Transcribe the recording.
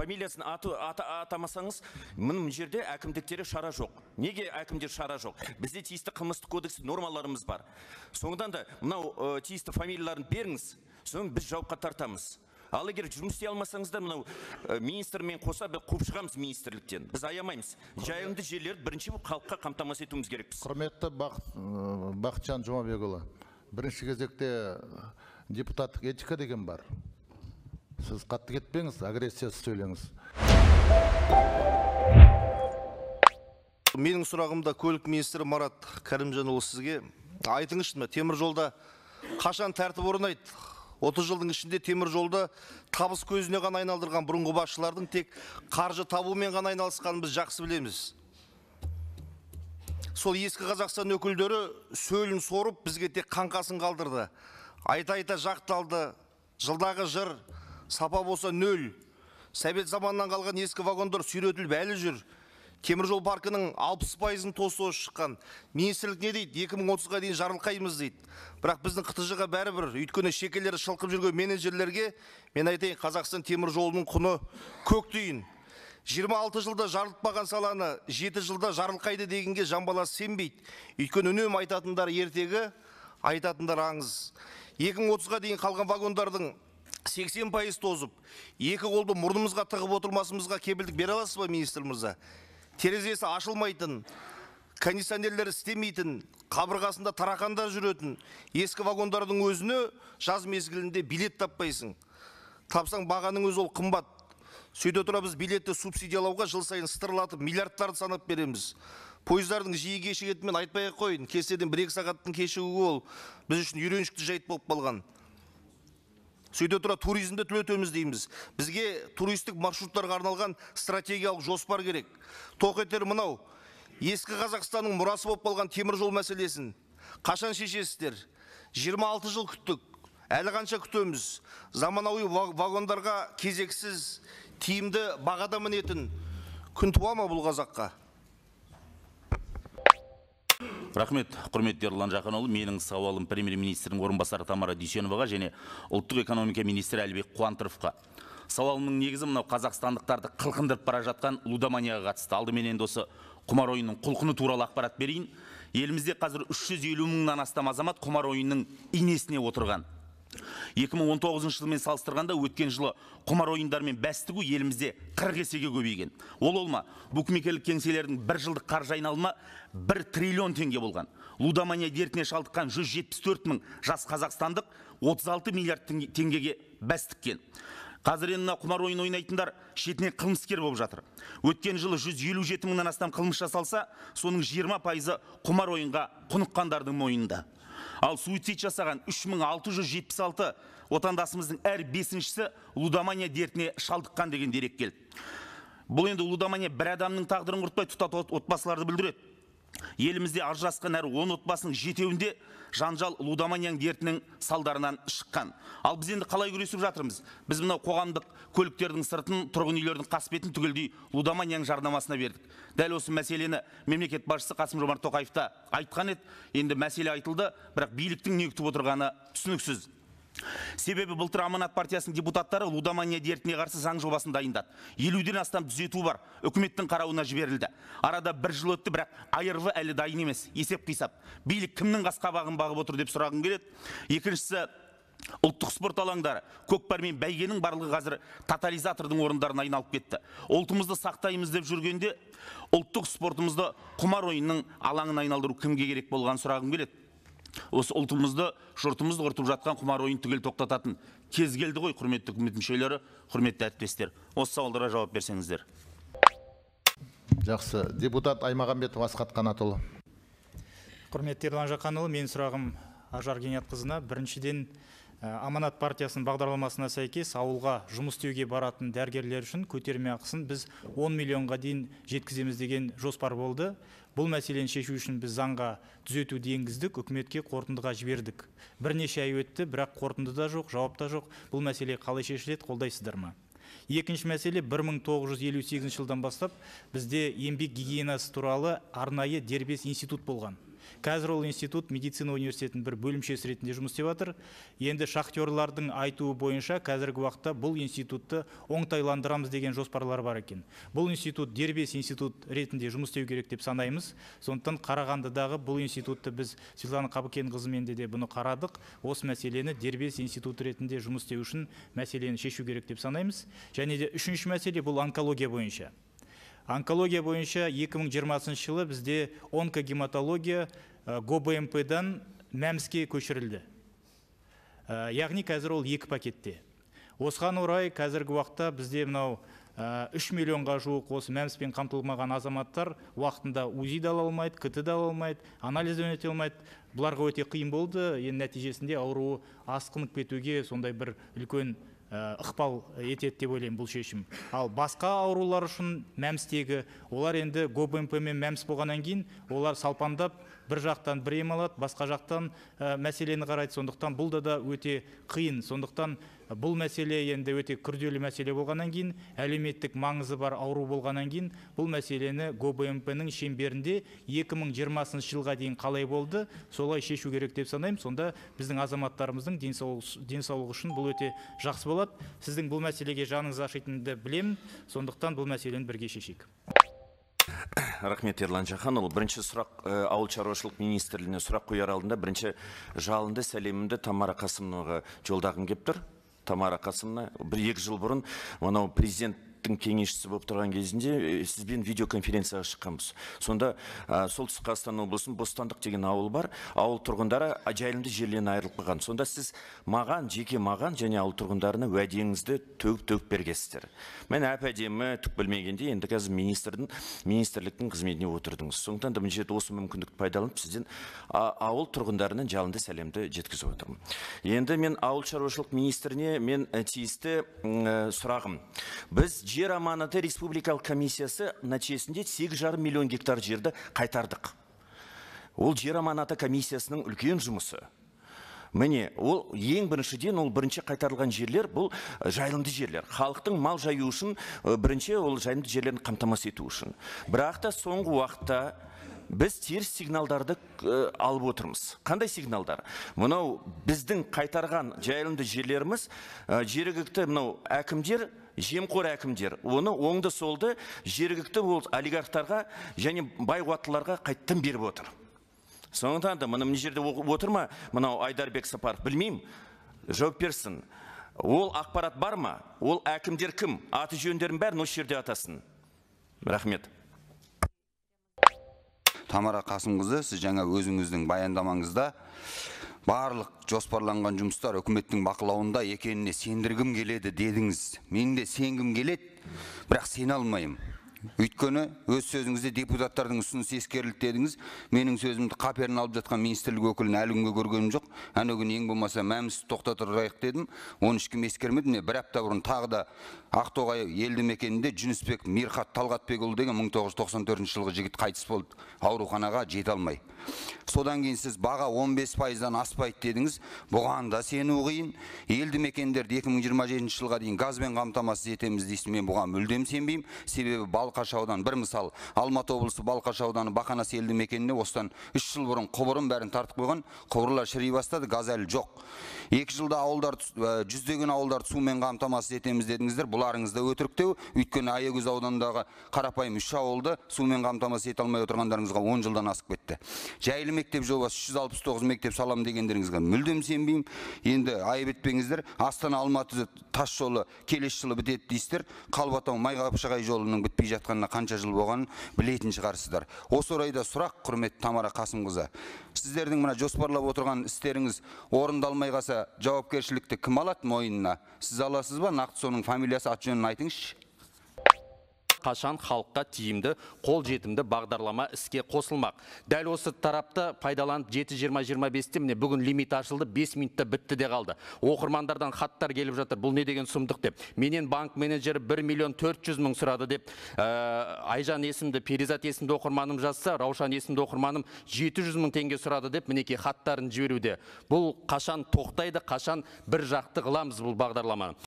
фамилиясын аты, атамасаңыз міне мына жерде әкімдіктері шара жоқ неге әкімдер шара жоқ бізде тиісті қылмыстық кодекс нормаларымыз бар соңдан да мынау ә, тиісті фамилияларын беріңіз соны біз жауапқа тартамыз ал егер жұмыс істей алмасаңыздар мынау министрмен қоса біз қуып шығамыз министрліктен біз аямаймыз жайылымды жерлерді бірінші халыққа қамтамасыз етуіміз керекпіз құрметті бақыт бақытжан жұмабекұлы бірінші кезекте депутаттық этика деген бар сіз қатты кетпеңіз агрессиясыз сөйлеңіз менің сұрағым көлік министрі марат кәрімжанұлы сізге айтыңызшы мына темір жолда қашан тәртіп орнайды отыз жылдың ішінде темір жолды табыс көзіне ғана айналдырған бұрынғы басшылардың тек қаржы табумен ғана айналысқанын біз жақсы білеміз сол ескі қазақстан өкілдері сөлін сорып бізге тек қаңқасын қалдырды айта айта жақталды жылдағы жыр сапа болса нөл совет заманынан қалған ескі вагондар сүйретіліп әлі жүр теміржол паркінің алпыс пайызын тосы шыққан министрлік не дейді екі мың отызға дейін жарылқаймыз дейді бірақ біздің қытыжыға бәрібір өйткені шекелері шылқып жүрген менеджерлерге мен айтайын қазақстан темір жолының құны көк тиын жиырма алты жылда жарылтпаған саланы жеті жылда жарылқайды дегенге жан баласы сенбейді өйткені үнемі айтатындар ертегі айтатындар аңыз екі мың отызға дейін қалған вагондардың сексен пайыз тозып екі қолды мұрнымызға тығып отырмасымызға кепілдік бере аласыз ба министр мырза терезесі ашылмайтын кондиционерлері істемейтін қабырғасында тарақандар жүретін ескі вагондардың өзіне жаз мезгілінде билет таппайсың тапсаң бағаның өзі ол қымбат сөйте тұра біз билетті субсидиялауға жыл сайын сытырлатып миллиардтарды санап береміз пойыздардың жиі кешігетінін айтпай ақ қояйын кестеден бір екі сағаттың кешігуі ол біз үшін үйреншікті жайт болып қалған сөйте тұра туризмді түлетеміз дейміз бізге туристік маршруттарға арналған стратегиялық жоспар керек тоқ етер мынау ескі қазақстанның мұрасы болып қалған темір жол мәселесін қашан шешесіздер 26 жыл күттік әлі қанша күтеміз заманауи вагондарға кезексіз тиімді бағада мінетін күн туа ма бұл қазаққа рахмет құрметті ерлан жақанұлы менің сауалым премьер министрдің орынбасары тамара дүйсеноваға және ұлттық экономика министрі әлібек қуантыровқа сауалымның негізі мынау қазақстандықтарды қылқындырып бара жатқан лудоманияға қатысты алдымен енді осы құмар ойынның құлқыны туралы ақпарат берейін елімізде қазір үш жүз елу мыңнан астам азамат құмар ойынның инесіне отырған екі мың он тоғызыншы жылмен салыстырғанда өткен жылы құмар ойындар мен бәс тігу елімізде қырық есеге көбейген ол олма букмекерлік кеңселердің бір жылдық қаржы айналымы бір триллион теңге болған лудомания дертіне шалдыққан 174 мың жас қазақстандық 36 миллиард теңгеге бәс тіккен қазір енді мына құмар ойын ойнайтындар шетінен қылмыскер болып жатыр өткен жылы 157 жеті мыңнан астам қылмыс жасалса соның 20 пайызы құмар ойынға құныққандардың мойнында ал суицид жасаған 3676 отандасымыздың әр бесіншісі лудомания дертіне шалдыққан деген дерек келді бұл енді лудомания бір адамның тағдырын құртпай тұтат отбасыларды білдіреді елімізде ажырасқан әр он отбасының жетеуінде жанжал лудоманияның дертінің салдарынан шыққан ал біз енді қалай күресіп жатырмыз біз мынау қоғамдық көліктердің сыртын тұрғын үйлердің қасбетін түгелдей лудоманияның жарнамасына бердік дәл осы мәселені мемлекет басшысы қасым жомарт тоқаев та айтқан еді енді мәселе айтылды бірақ биліктің не күтіп отырғаны түсініксіз себебі былтыр аманат партиясының депутаттары лудомания дертіне қарсы заң жобасын дайындады елуден астам түзету бар үкіметтің қарауына жіберілді арада бір жыл өтті бірақ айырығы әлі дайын емес есеп қисап билік кімнің қас қабағын бағып отыр деп сұрағым келеді екіншісі ұлттық спорт алаңдары көкпар мен бәйгенің барлығы қазір тотализатордың орындарына айналып кетті ұлтымызды сақтаймыз деп жүргенде ұлттық спортымызды құмар ойынның алаңына айналдыру кімге керек болған сұрағым келеді осы ұлтымызды жұртымызды құртып жатқан құмар ойын түгел тоқтататын кез келді ғой құрметті үкімет мүшелері құрметті әріптестер осы сауалдарға жауап берсеңіздер жақсы депутат аймағамбетов асхат қанатұлы құрметті ерлан жақанұлы менің сұрағым ажар кеңетқызына біріншіден Э, аманат партиясының бағдарламасына сәйкес ауылға жұмыс істеуге баратын дәрігерлер үшін көтерме ақысын біз 10 миллионға дейін жеткіземіз деген жоспар болды бұл мәселені шешу үшін біз заңға түзетуді енгіздік үкіметке қорытындыға жібердік бірнеше ай өтті бірақ қорытынды да жоқ жауап та жоқ бұл мәселе қалай шешіледі қолдайсыздар ма екінші мәселе 1958 жылдан бастап бізде еңбек гигиенасы туралы арнайы дербес институт болған қазір ол институт медицина университетінің бір бөлімшесі ретінде жұмыс істеп жатыр енді шахтерлардың айтуы бойынша қазіргі уақытта бұл институтты оңтайландырамыз деген жоспарлар бар екен бұл институт дербес институт ретінде жұмыс істеу керек деп санаймыз сондықтан қарағандыдағы бұл институтты біз светлана қабыкенқызымен де бұны қарадық осы мәселені дербес институт ретінде жұмыс істеу үшін мәселені шешу керек деп санаймыз және де үшінші мәселе бұл онкология бойынша онкология бойынша 2020 жылы бізде онкогематология ә, э, гобмп дан мәмске көшірілді э, яғни қазір ол екі пакетте осыған орай қазіргі уақытта бізде мынау э, үш миллионға жуық осы мәмспен қамтылмаған азаматтар уақытында узи да ала алмайды кт да ала алмайды анализден өте алмайды бұларға өте қиын болды енді нәтижесінде ауруы асқынып кетуге сондай бір үлкен Э, ықпал етеді деп ойлаймын бұл шешім ал басқа аурулар үшін мәмс олар енді гобмп мен мәмс болғаннан кейін олар салпандап, бір жақтан бір ем алады басқа жақтан ә, мәселені қарайды сондықтан бұл да өте қиын сондықтан э, бұл мәселе енді өте күрделі мәселе болғаннан кейін әлеуметтік маңызы бар ауру болғаннан кейін бұл мәселені гобмп ның шеңберінде 2020 жылға дейін қалай болды солай шешу керек деп санаймын сонда біздің азаматтарымыздың денсаулығы үшін бұл өте жақсы болады сіздің бұл мәселеге жаныңыз ашитыныңды білемін сондықтан бұл мәселені бірге шешейік рахмет ерлан жаханұлы бірінші сұрақ э, ауыл шаруашылық министрлігіне сұрақ қояр алдында бірінші жалынды сәлемімді тамара қасымоваға жолдағым келіп тұр тамара қасымовна бір екі жыл бұрын мынау президент үкіметтің кеңесшісі болып тұрған кезінде ә, сізбен видеоконференцияға шыққанбыз сонда ә, солтүстік қазақстан облысының бостандық деген ауыл бар ауыл тұрғындары жайылымды жерлерінен айырылып қалған сонда сіз маған жеке маған және ауыл тұрғындарына уәдеңізді төгіп төгіп бергенсіздер мен әп әдемі түк білмегенде енді қазір министрдің министрліктің қызметіне отырдыңыз сондықтан да мына жерде осы мүмкіндікті пайдаланып сізден ауыл тұрғындарынан жалынды сәлемді жеткізіп отырмын енді мен ауыл шаруашылық министріне мен э, тиісті э, сұрағым біз жер аманаты республикалық комиссиясы нәтижесінде сегіз жарым миллион гектар жерді қайтардық ол жер аманаты комиссиясының үлкен жұмысы міне ол ең біріншіден ол бірінші қайтарылған жерлер бұл э, жайылымды жерлер халықтың мал жаю үшін э, бірінші ол жайылымды жерлерін қамтамасыз ету үшін бірақ та соңғы уақытта біз теріс сигналдарды э, алып отырмыз қандай сигналдар мынау біздің қайтарған жайылымды жерлеріміз жергілікті мынау әкімдер жемқор әкімдер оны оңды солды жергілікті ол олигархтарға және бай қуаттыларға беріп отыр сондықтан да мына мына жерде отыр ма мынау айдарбек сапаров білмеймін жауап берсін ол ақпарат бар ма ол әкімдер кім аты жөндерін бәрін осы жерде атасын рахмет тамара қасымқызы сіз жаңа өзіңіздің баяндамаңызда барлық жоспарланған жұмыстар үкіметтің бақылауында екеніне сендіргім келеді дедіңіз мен де сенгім келеді бірақ сене алмаймын өйткені өз сөзіңізде депутаттардың ұсынысы ескерілді дедіңіз менің сөзімді қаперін алып жатқан министрлік өкілін әлі күнге көргенім жоқ әнеу күні ең болмаса тоқта тұрайық дедім оны ешкім ескермеді міне бір апта бұрын тағы да ақтоғай елді мекенінде жүнісбек мирхат талғатбекұлы деген мың тоғыз жүз тоқсан төртінші жылғы жігіт қайтыс болды ауруханаға жете алмай содан кейін сіз баға 15 пайыздан аспайды дедіңіз бұған да сену қиын елді мекендерді 2027 жылға дейін газбен қамтамасыз етеміз дейсіз мен бұған мүлдем сенбеймін себебі балқаш ауданы бір мысал алматы облысы балқаш ауданы бақанас елді мекеніне осыдан үш жыл бұрын құбырын бәрін тартып қойған құбырлар шіри бастады газ әлі жоқ екі жылда ауылдар ә, жүздеген ауылдарды сумен қамтамасыз етеміз дедіңіздер бұларыңыз да өтіріктеу өйткені аягөз ауданындағы қарапайым үш ауылды сумен қамтамасыз ете алмай отырғандарыңызға он жылдан асып кетті жайлы мектеп жобасы үш жүз алпыс тоғыз мектеп саламын дегендеріңізге мүлдем сенбеймін енді айып етпеңіздер астана алматы тас жолы келесі жылы бітеді дейсіздер қалбатау майқапшағай жолының бітпей жатқанына қанша жыл болғанын білетін шығарсыздар осы орайда сұрақ құрметті тамара қасымқызы сіздердің мына жоспарлап отырған істеріңіз орындалмай қалса жауапкершілікті кім алады мойнына сіз аласыз ба нақты соның фамилиясы аты жөнін айтыңызшы қашан халыққа тиімді қол жетімді бағдарлама іске қосылмақ дәл осы тарапты пайдаланып жеті жиырма жиырма бесте міне бүгін лимит ашылды бес минутта бітті де қалды оқырмандардан хаттар келіп жатыр бұл не деген сұмдық деп менен банк менеджері 1 миллион төрт жүз мың сұрады деп ә, айжан есімді перизат есімді оқырманым жазса раушан есімді оқырманым жеті жүз мың теңге сұрады деп мінекей хаттарын жіберуде бұл қашан тоқтайды қашан бір жақты қыламыз бұл бағдарламаны